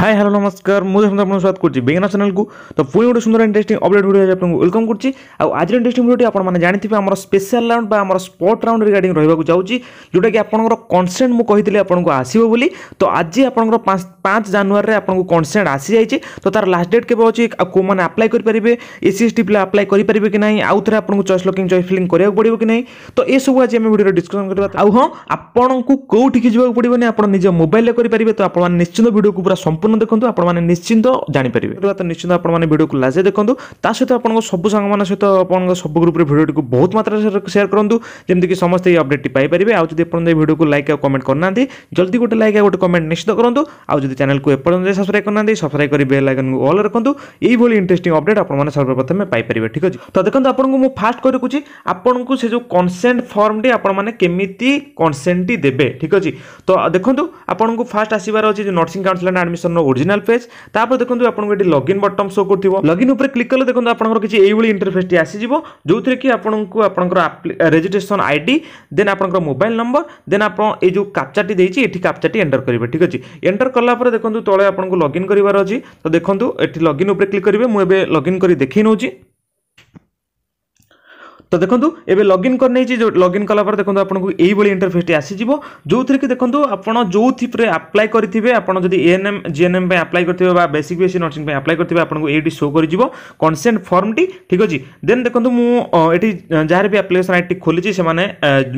hi hello নমস্কার মু আপনার স্বাগত করছি বেঙ্গনা চ্যানেলকু তো পুঁ গোটে সুন্দর ইন্টারেস্টিং অপডেট ভিডিও আপনার ওয়েলকম করছি আজির ইন্টারেস্টিং ভিডিওটি আপনার জাঁথিবে আমার স্পেশাল রাউন্ড বা আমার স্পট রাউন্ড রিগার্ডিং রহবাক যাচ্ছি যেটা কি আপনার কনসেন্ট মু কে আপনার আসব বলে তো আজ আপনার পাঁচ জানুয়ারি আপনার কনসেন্ট আসি যাই তো তার লাস্ট ডেট কেবে অছি কেউ মানে আপ্লাই করে পারে এসি এস টি পিলা আপ্লাই করে পারে কি না আউথে আপনার চয়েস লকিং চয়েস ফিলিং করা পড়ব কি না তো এসব আজ আমি ভিডিওর ডিসকসন করা আউ হ্যাঁ আপনার কোটি যাওয়া পড়বে না আপনার নিজ মোবাইলে করে পারে তো আপনার নিশ্চিন্ত ভিডিওকে পুরা সম্পূর্ণ ଆପଣ ଦେଖନ୍ତୁ ଆପଣମାନେ ନିଶ୍ଚିନ୍ତ ଜାଣିପାରିବେ ତ ନିଶ୍ଚିନ୍ତ ଆପଣମାନେ ଭିଡ଼ିଓକୁ ଲାଜେ ଦେଖନ୍ତୁ ତା ସହିତ ଆପଣଙ୍କ ସବୁ ସାଙ୍ଗମାନଙ୍କ ସହିତ ଆପଣଙ୍କ ସବୁ ଗ୍ରୁପ୍ରେ ଭିଡ଼ିଓଟିକୁ ବହୁତ ମାତ୍ରାରେ ସେୟାର କରନ୍ତୁ ଯେମିତିକି ସମସ୍ତେ ଏହି ଅପଡ଼େଟ୍ଟି ପାଇପାରିବେ ଆଉ ଯଦି ଆପଣ ଏ ଭିଡ଼ିଓକୁ ଲାଇକ୍ ଆଉ କମେଣ୍ଟ କରିନାହାନ୍ତି ଜଲ୍ଦି ଗୋଟେ ଲାଇକ୍ ଆଉ ଗୋଟେ କମେଣ୍ଟ ନିଶ୍ଚିତ କରନ୍ତୁ ଆଉ ଯଦି ଚ୍ୟାନେଲକୁ ଏପର୍ଯ୍ୟନ୍ତ ସବସ୍କ୍ରାଇବ୍ କରିନାହାନ୍ତି ସବସ୍କ୍ରାଇବ୍ କରି ବେଲ୍ ଆଇକନ୍କୁ ଅଲ୍ ରଖନ୍ତୁ ଏହିଭଳି ଇଣ୍ଟରେଷ୍ଟିଂ ଅପଡ଼େଟ୍ ଆପଣମାନେ ସର୍ବପ୍ରଥମେ ପାଇପାରିବେ ଠିକ୍ ଅଛି ତ ଦେଖନ୍ତୁ ଆପଣଙ୍କୁ ମୁଁ ଫାଷ୍ଟ କରି ରଖୁଛି ଆପଣଙ୍କୁ ସେ ଯେଉଁ କନସେଣ୍ଟ ଫର୍ମଟି ଆପଣମାନେ କେମିତି କନସେଣ୍ଟଟି ଦେବେ ଠିକ୍ ଅଛି ତ ଦେଖନ୍ତୁ ଆପଣଙ୍କୁ ଫାଷ୍ଟ ଆସିବାର ଅଛି ଯେଉଁ ନର୍ସିଂ କାଉନସିଲ୍ ଆଣ୍ଡ ଆଡ଼ମିସନ୍ আপনার ওরিজিনাল পেজ তাপরে দেখুন আপনার এটি লগইন বটম শো করুব লগইন উপরে ক্লিক কলে দেখুন আপনার কিছু এইভাবে ইন্টরফেসটি আসিযোগ যেউথে কি আপনার আপনার রেজিষ্ট্রেসন আইডি দেন আপনার মোবাইল নম্বর দেন আপনার এই যে ক্যাপচাটি দিয়েছি এটি ক্যাপচাটি এন্টর করবে ঠিক আছে এন্টর কলাপরে দেখুন তলে আপনার লগইন করবার অ তো দেখুন এটি লগইন উপরে ক্লিক করবে মু এবে লগইন করে দেখাই নেছি তো দেখুন এবে লগইন করেছি লগইন কলাপরে দেখুন আপনার এইভাবে ইন্টরফেসটি আসিযোগ যেথিরে কি দেখুন আপনার যেউথে আপ্লাই করে আপনার যদি এএনএম জিএনএম আপ্লাই করে বা বেসিক বিএসসি নর্সিং আপ্লাই করে আপনার এইটি শো করিযোগ কনসেন্ট ফর্মটি ঠিক আছে দেন দেখুন মু এটি যার বি আপ্লিকেসন আইটি খোলিছি সে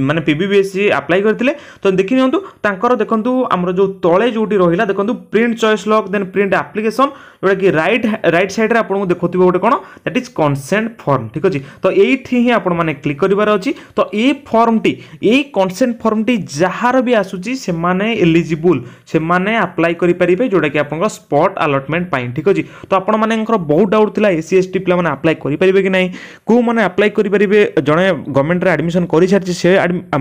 মানে পিবিবিএসসি আপ্লাই করে তো দেখি নিহতু তাঁর দেখুন আমার যে তলে যেটি রহিলা দেখুন প্রিন্ট চয়েস লক দেন প্রিন্ট আপ্লিকেসন যেটা কি রাইট রাইট সাইড্রে আপনার দেখুথিব গোটে কোণ দ্যাট ইজ কনসেন্ট ফর্ম ঠিক আছে তো এইটি হি ଆପଣମାନେ କ୍ଲିକ୍ କରିବାର ଅଛି ତ ଏ ଫର୍ମଟି ଏଇ କନସେଣ୍ଟ ଫର୍ମଟି ଯାହାର ବି ଆସୁଛି ସେମାନେ ଏଲିଜିବୁଲ୍ ସେମାନେ ଆପ୍ଲାଏ କରିପାରିବେ ଯେଉଁଟାକି ଆପଣଙ୍କ ସ୍ପଟ୍ ଆଲଟମେଣ୍ଟ ପାଇଁ ଠିକ୍ ଅଛି ତ ଆପଣମାନଙ୍କର ବହୁତ ଡାଉଟ୍ ଥିଲା ଏସି ଏସ୍ ଟି ପିଲାମାନେ ଆପ୍ଲାଏ କରିପାରିବେ କି ନାହିଁ କେଉଁମାନେ ଆପ୍ଲାଏ କରିପାରିବେ ଜଣେ ଗଭର୍ଣ୍ଣମେଣ୍ଟରେ ଆଡ଼ମିସନ୍ କରିସାରିଛି ସେ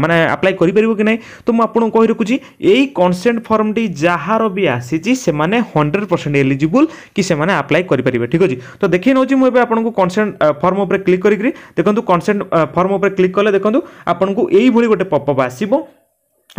ମାନେ ଆପ୍ଲାଏ କରିପାରିବ କି ନାହିଁ ତ ମୁଁ ଆପଣଙ୍କୁ କହି ରଖୁଛି ଏଇ କନସେଣ୍ଟ ଫର୍ମଟି ଯାହାର ବି ଆସିଛି ସେମାନେ ହଣ୍ଡ୍ରେଡ଼ ପରସେଣ୍ଟ ଏଲିଜିବୁଲ୍ କି ସେମାନେ ଆପ୍ଲାଏ କରିପାରିବେ ଠିକ୍ ଅଛି ତ ଦେଖେଇ ନେଉଛି ମୁଁ ଏବେ ଆପଣଙ୍କୁ କନସେଣ୍ଟ ଫର୍ମ ଉପରେ କ୍ଲିକ୍ କରିକି ଦେଖନ୍ତୁ କନସେଣ୍ଟ कनसेंट फर्म उपर क्लिक कले देखो आपको यही गोटे पपअप आसो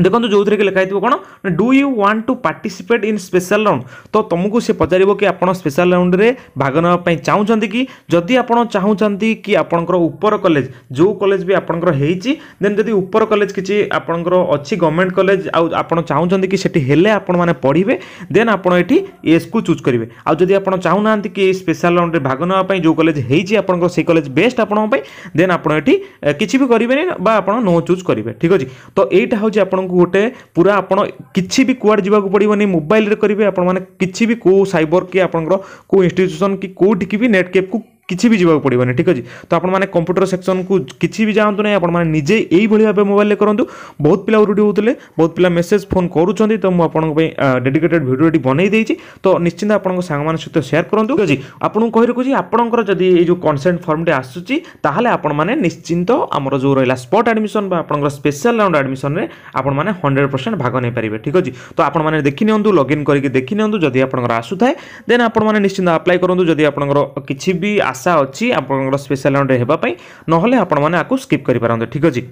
ଦେଖନ୍ତୁ ଯେଉଁଥିରେ କି ଲେଖା ହେଇଥିବ କ'ଣ do you want to participate in special round ତ ତୁମକୁ ସେ ପଚାରିବ କି ଆପଣ ସ୍ପେଶାଲ ରାଉଣ୍ଡରେ ଭାଗ ନେବା ପାଇଁ ଚାହୁଁଛନ୍ତି କି ଯଦି ଆପଣ ଚାହୁଁଛନ୍ତି କି ଆପଣଙ୍କର ଉପର କଲେଜ ଯେଉଁ କଲେଜ ବି ଆପଣଙ୍କର ହେଇଛି ଦେନ୍ ଯଦି ଉପର କଲେଜ କିଛି ଆପଣଙ୍କର ଅଛି ଗଭର୍ଣ୍ଣମେଣ୍ଟ କଲେଜ ଆଉ ଆପଣ ଚାହୁଁଛନ୍ତି କି ସେଠି ହେଲେ ଆପଣମାନେ ପଢ଼ିବେ ଦେନ୍ ଆପଣ ଏଠି ଏ ସ୍କୁଲ୍ ଚୁଜ୍ କରିବେ ଆଉ ଯଦି ଆପଣ ଚାହୁଁନାହାନ୍ତି କି ସ୍ପେଶାଲ ରାଉଣ୍ଡରେ ଭାଗ ନେବା ପାଇଁ ଯେଉଁ କଲେଜ ହେଇଛି ଆପଣଙ୍କର ସେଇ କଲେଜ ବେଷ୍ଟ ଆପଣଙ୍କ ପାଇଁ ଦେନ୍ ଆପଣ ଏଠି କିଛି ବି କରିବେନି ବା ଆପଣ ନୋ ଚୁଜ୍ କରିବେ ଠିକ୍ ଅଛି ତ ଏଇଟା ହେଉଛି ଆପଣ ଆପଣଙ୍କୁ ଗୋଟେ ପୁରା ଆପଣ କିଛି ବି କୁଆଡ଼େ ଯିବାକୁ ପଡ଼ିବନି ମୋବାଇଲରେ କରିବେ ଆପଣମାନେ କିଛି ବି କେଉଁ ସାଇବର କି ଆପଣଙ୍କର କେଉଁ ଇନଷ୍ଟିଚ୍ୟୁସନ୍ କି କେଉଁଠିକି ବି ନେଟ୍ କ୍ୟାବ୍କୁ କିଛି ବି ଯିବାକୁ ପଡ଼ିବନି ଠିକ୍ ଅଛି ତ ଆପଣମାନେ କମ୍ପ୍ୟୁଟର ସେକ୍ସନକୁ କିଛି ବି ଯାଆନ୍ତୁ ନାହିଁ ଆପଣମାନେ ନିଜେ ଏଇଭଳି ଭାବେ ମୋବାଇଲରେ କରନ୍ତୁ ବହୁତ ପିଲା ଉରୁଡ଼ି ହେଉଥିଲେ ବହୁତ ପିଲା ମେସେଜ ଫୋନ୍ କରୁଛନ୍ତି ତ ମୁଁ ଆପଣଙ୍କ ପାଇଁ ଡେଡିକେଟେଡ୍ ଭିଡ଼ିଓଟି ବନେଇ ଦେଇଛି ତ ନିଶ୍ଚିନ୍ତ ଆପଣଙ୍କ ସାଙ୍ଗମାନଙ୍କ ସହିତ ସେୟାର କରନ୍ତୁ ଠିକ୍ ଅଛି ଆପଣଙ୍କୁ କହି ରଖୁଛି ଆପଣଙ୍କର ଯଦି ଏଇ ଯେଉଁ କନସେଣ୍ଟ ଫର୍ମଟି ଆସୁଛି ତାହେଲେ ଆପଣମାନେ ନିଶ୍ଚିନ୍ତ ଆମର ଯେଉଁ ରହିଲା ସ୍ପଟ୍ ଆଡ଼ମିସନ୍ ବା ଆପଣଙ୍କର ସ୍ପେଶାଲ ରାଉଣ୍ଡ ଆଡ଼ମିସନ୍ରେ ଆପଣମାନେ ହଣ୍ଡ୍ରେଡ଼ ପରସେଣ୍ଟ ଭାଗ ନେଇପାରିବେ ଠିକ୍ ଅଛି ତ ଆପଣମାନେ ଦେଖିନିଅନ୍ତୁ ଲଗ୍ଇନ୍ କରିକି ଦେଖିନିଅନ୍ତୁ ଯଦି ଆପଣଙ୍କର ଆସୁଥାଏ ଦେନ୍ ଆପଣମାନେ ନିଶ୍ଚିନ୍ତ ଆପ୍ଲାଏ କରନ୍ତୁ ଯଦି ଆପଣଙ୍କର କିଛି ବି আশা অছি আপনার স্পেশাল রাউন্ডে হওয়া নহলে আপনার আকু স্কিপ করে পারে ঠিক আছে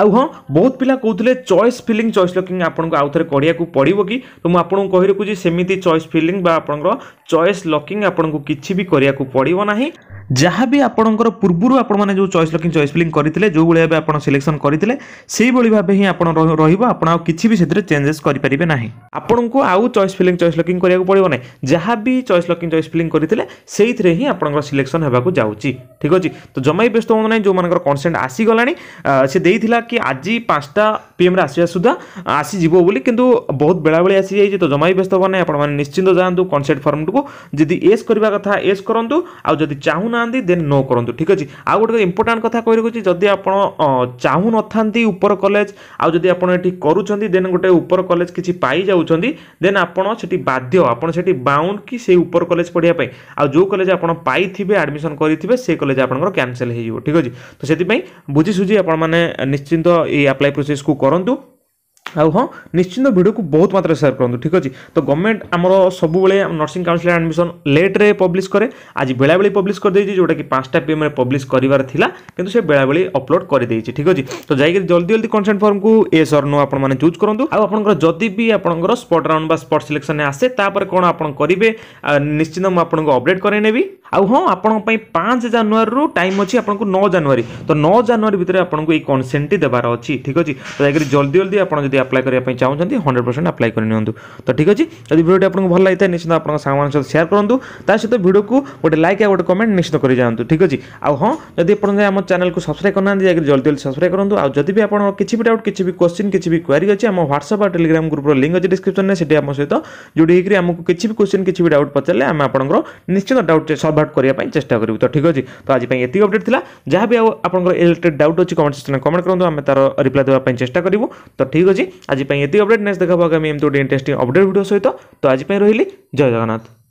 ଆଉ ହଁ ବହୁତ ପିଲା କହୁଥିଲେ ଚଏସ୍ ଫିଲିଂ ଚଏସ୍ ଲକିଂ ଆପଣଙ୍କୁ ଆଉ ଥରେ କରିବାକୁ ପଡ଼ିବ କି ତ ମୁଁ ଆପଣଙ୍କୁ କହି ରଖୁଛି ସେମିତି ଚଏସ୍ ଫିଲିଂ ବା ଆପଣଙ୍କର ଚଏସ୍ ଲକିଂ ଆପଣଙ୍କୁ କିଛି ବି କରିବାକୁ ପଡ଼ିବ ନାହିଁ ଯାହା ବି ଆପଣଙ୍କର ପୂର୍ବରୁ ଆପଣମାନେ ଯେଉଁ ଚଏସ୍ ଲକିଂ ଚଏସ୍ ଫିଲିଂ କରିଥିଲେ ଯେଉଁଭଳି ଭାବେ ଆପଣ ସିଲେକ୍ସନ୍ କରିଥିଲେ ସେଇଭଳି ଭାବେ ହିଁ ଆପଣ ରହିବ ଆପଣ ଆଉ କିଛି ବି ସେଥିରେ ଚେଞ୍ଜେସ୍ କରିପାରିବେ ନାହିଁ ଆପଣଙ୍କୁ ଆଉ ଚଏସ୍ ଫିଲିଂ ଚଏସ୍ ଲକିଂ କରିବାକୁ ପଡ଼ିବ ନାହିଁ ଯାହା ବି ଚଏସ୍ ଲକିଂ ଚଏସ୍ ଫିଲିଂ କରିଥିଲେ ସେଇଥିରେ ହିଁ ଆପଣଙ୍କର ସିଲେକ୍ସନ୍ ହେବାକୁ ଯାଉଛି ଠିକ୍ ଅଛି ତ ଜମା ବି ବ୍ୟସ୍ତ ହୁଅନ୍ତୁ ନାହିଁ ଯେଉଁମାନଙ୍କର କନସେଣ୍ଟ ଆସିଗଲାଣି ସେ ଦେଇଥିଲା କି ଆଜି ପାଞ୍ଚଟା ପିଏମ୍ରେ ଆସିବା ସୁଦ୍ଧା ଆସିଯିବ ବୋଲି କିନ୍ତୁ ବହୁତ ବେଳାବେଳି ଆସିଯାଇଛି ତ ଜମା ବି ବ୍ୟସ୍ତ ହେବା ନାହିଁ ଆପଣମାନେ ନିଶ୍ଚିନ୍ତ ଯାଆନ୍ତୁ କନସେପ୍ଟ ଫର୍ମଟିକୁ ଯଦି ଏସ୍ କରିବା କଥା ଏସ୍ କରନ୍ତୁ ଆଉ ଯଦି ଚାହୁଁନାହାନ୍ତି ଦେନ୍ ନୋ କରନ୍ତୁ ଠିକ୍ ଅଛି ଆଉ ଗୋଟେ ଇମ୍ପୋର୍ଟାଣ୍ଟ କଥା କହି ରଖୁଛି ଯଦି ଆପଣ ଚାହୁଁନଥାନ୍ତି ଉପର କଲେଜ ଆଉ ଯଦି ଆପଣ ଏଠି କରୁଛନ୍ତି ଦେନ୍ ଗୋଟେ ଉପର କଲେଜ କିଛି ପାଇଯାଉଛନ୍ତି ଦେନ୍ ଆପଣ ସେଠି ବାଧ୍ୟ ଆପଣ ସେଠି ବାଉଣ୍ଡ କି ସେଇ ଉପର କଲେଜ ପଢ଼ିବା ପାଇଁ ଆଉ ଯେଉଁ କଲେଜ ଆପଣ ପାଇଥିବେ ଆଡ଼ମିସନ୍ କରିଥିବେ ସେ କଲେଜ ଆପଣଙ୍କର କ୍ୟାନସେଲ୍ ହେଇଯିବ ଠିକ୍ ଅଛି ତ ସେଥିପାଇଁ ବୁଝିସୁଝି ଆପଣମାନେ ନିଶ୍ଚିନ୍ତ ଏଇ ଆପ୍ଲାଏ ପ୍ରୋସେସ୍କୁ କରନ୍ତୁ ଆଉ ହଁ ନିଶ୍ଚିନ୍ତ ଭିଡ଼ିଓକୁ ବହୁତ ମାତ୍ରାରେ ସେୟାର କରନ୍ତୁ ଠିକ୍ ଅଛି ତ ଗଭର୍ଣ୍ଣମେଣ୍ଟ ଆମର ସବୁବେଳେ ନର୍ସିଂ କାଉନସିଲ୍ ଆଡ଼ମିସନ୍ ଲେଟ୍ରେ ପବ୍ଲିଶ୍ କରେ ଆଜି ବେଳାବେଳି ପବ୍ଲିଶ୍ କରିଦେଇଛି ଯେଉଁଟାକି ପାଞ୍ଚଟା ପି ଏମ୍ରେ ପବ୍ଲିଶ୍ କରିବାର ଥିଲା କିନ୍ତୁ ସେ ବେଳାବେଳି ଅପଲୋଡ଼ କରିଦେଇଛି ଠିକ୍ ଅଛି ତ ଯାଇକି ଜଲ୍ଦି ଜଲ୍ଦି କନସେଣ୍ଟ ଫର୍ମକୁ ଏ ସର୍ ନୋ ଆପଣମାନେ ଚୁଜ୍ କରନ୍ତୁ ଆଉ ଆପଣଙ୍କର ଯଦି ବି ଆପଣଙ୍କର ସ୍ପଟ୍ ରାଉଣ୍ଡ ବା ସ୍ପଟ୍ ସିଲେକ୍ସନ୍ରେ ଆସେ ତାପରେ କ'ଣ ଆପଣ କରିବେ ନିଶ୍ଚିନ୍ତ ମୁଁ ଆପଣଙ୍କୁ ଅପଡ଼େଟ୍ କରେଇ ନେବି ଆଉ ହଁ ଆପଣଙ୍କ ପାଇଁ ପାଞ୍ଚ ଜାନୁଆରୀରୁ ଟାଇମ୍ ଅଛି ଆପଣଙ୍କୁ ନଅ ଜାନୁଆରୀ ତ ନଅ ଜାନୁଆରୀ ଭିତରେ ଆପଣଙ୍କୁ ଏଇ କନସେଣ୍ଟଟି ଦେବାର ଅଛି ଠିକ୍ ଅଛି ତ ଯାଇକରି ଜଲ୍ଦି ଜଲ୍ଦି ଆପଣ ଯଦି ଆପ୍ଲାଏ କରିବା ପାଇଁ ଚାହୁଁଛନ୍ତି ହଣ୍ଡ୍ରେଡ଼ ପରସେଣ୍ଟ ଆପ୍ଲାଏ କରିନିଅନ୍ତୁ ତ ଠିକ୍ ଅଛି ଯଦି ଭିଡ଼ିଓଟି ଆପଣଙ୍କୁ ଭଲ ଲାଗିଥାଏ ନିଶ୍ଚିତ ଆପଣଙ୍କ ସାଙ୍ଗମାନଙ୍କ ସହିତ ସେୟାର କରନ୍ତୁ ତା ସହିତ ଭିଡ଼ିଓକୁ ଗୋଟେ ଲାଇକ୍ ଆଉ ଗୋଟେ କମେଣ୍ଟ ନିଶ୍ଚିତ କରିଯାଆନ୍ତୁ ଠିକ୍ ଅଛି ଆଉ ହଁ ଯଦି ଆପଣ ଆମ ଚ୍ୟାନେଲକୁ ସବସ୍କ୍ରାଇବ୍ କରିନାହାନ୍ତି ଯାଇକି ଜଲ୍ଦି ଜଲ୍ଦି ସବସ୍କ୍ରାଇବ୍ କରନ୍ତୁ ଆଉ ଯଦି ବି ଆପଣ କିଛି ବି ଡାଉଟ୍ କିଛି ବି କ୍ୱେଶ୍ଚିନ୍ କିଛି ବି କ୍ୱାରି ଅଛି ଆମ ହ୍ୱାଟ୍ସଆପ୍ ଆଉ ଟେଲିଗ୍ରାମ୍ ଗ୍ରୁପ୍ର ଲିଙ୍କ୍ ଅଛି ଡିସ୍କ୍ରିପ୍ସନ୍ରେ ସେଠି ଆମ ସହିତ ଯୋଡ଼ି ହେଇକରି ଆମକୁ କିଛି ବି କ୍ୱେଶ୍ଚିନ୍ କିଛି ବି ଡାଉଟ୍ ପଚାରିଲେ ଆମେ ଆପଣଙ୍କର ନିଶ୍ଚିତ ଡାଉଟ୍ କନଭର୍ଟ କରିବା ପାଇଁ ଚେଷ୍ଟା କରିବୁ ତ ଠିକ୍ ଅଛି ତ ଆଜି ପାଇଁ ଏତିକି ଅପଡ଼େଟ୍ ଥିଲା ଯାହା ବି ଆଉ ଆପଣଙ୍କର ଏ ରିଲେଟେଡ୍ ଡାଉଟ୍ ଅଛି କମେଣ୍ଟ ସେକ୍ସନରେ କମେଣ୍ଟ କରନ୍ତୁ ଆମେ ତାର ରିପ୍ଲାଏ ଦେବା ପାଇଁ ଚେଷ୍ଟା କରିବୁ ତ ଠିକ୍ ଅଛି ଆଜି ପାଇଁ ଏତିକି ଅପଡ଼େଟ୍ ନେକ୍ସଟ ଦେଖା ହେବ ଆଗାମୀ ଏମିତି ଗୋଟେ ଇଣ୍ଟରେଷ୍ଟିଂ ଅପଡ଼େଟ୍ ଭିଡ଼ିଓ ସହିତ ତ ଆଜି ପାଇଁ ରହିଲି ଜୟ ଜଗନ୍ନାଥ